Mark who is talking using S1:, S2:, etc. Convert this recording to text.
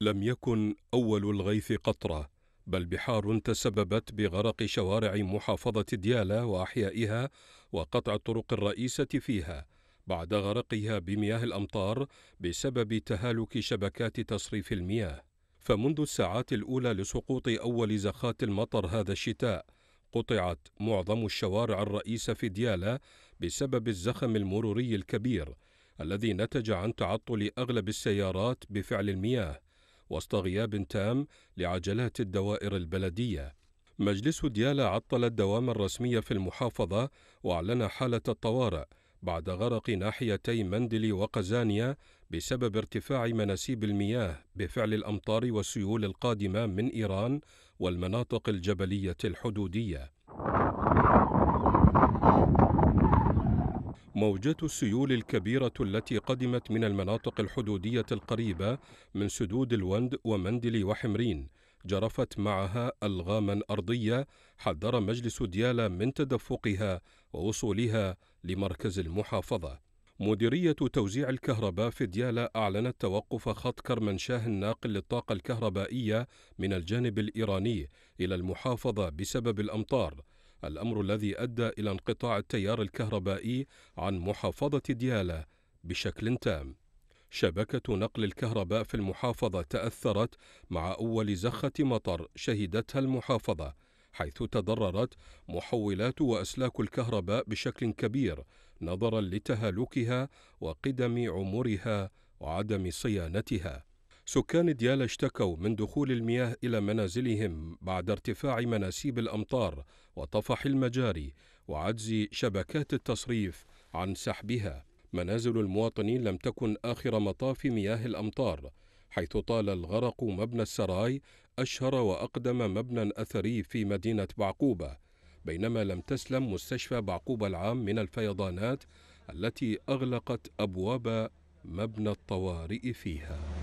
S1: لم يكن أول الغيث قطرة بل بحار تسببت بغرق شوارع محافظة ديالى وأحيائها وقطع الطرق الرئيسة فيها بعد غرقها بمياه الأمطار بسبب تهالك شبكات تصريف المياه فمنذ الساعات الأولى لسقوط أول زخات المطر هذا الشتاء قطعت معظم الشوارع الرئيسة في ديالى بسبب الزخم المروري الكبير الذي نتج عن تعطل أغلب السيارات بفعل المياه وسط غياب تام لعجلات الدوائر البلدية مجلس ديالى عطل الدوام الرسمي في المحافظة وأعلن حالة الطوارئ بعد غرق ناحيتي مندلي وقزانيا بسبب ارتفاع مناسيب المياه بفعل الأمطار والسيول القادمة من إيران والمناطق الجبلية الحدودية موجات السيول الكبيرة التي قدمت من المناطق الحدودية القريبة من سدود الوند ومندلي وحمرين جرفت معها ألغاما أرضية حذر مجلس ديالا من تدفقها ووصولها لمركز المحافظة مديرية توزيع الكهرباء في ديالا أعلنت توقف خط كرمنشاه الناقل للطاقة الكهربائية من الجانب الإيراني إلى المحافظة بسبب الأمطار الأمر الذي أدى إلى انقطاع التيار الكهربائي عن محافظة ديالى بشكل تام شبكة نقل الكهرباء في المحافظة تأثرت مع أول زخة مطر شهدتها المحافظة حيث تضررت محولات وأسلاك الكهرباء بشكل كبير نظرا لتهالكها وقدم عمرها وعدم صيانتها سكان ديالا اشتكوا من دخول المياه إلى منازلهم بعد ارتفاع مناسيب الأمطار وطفح المجاري وعجز شبكات التصريف عن سحبها منازل المواطنين لم تكن آخر مطاف مياه الأمطار حيث طال الغرق مبنى السراي أشهر وأقدم مبنى أثري في مدينة بعقوبة بينما لم تسلم مستشفى بعقوبة العام من الفيضانات التي أغلقت أبواب مبنى الطوارئ فيها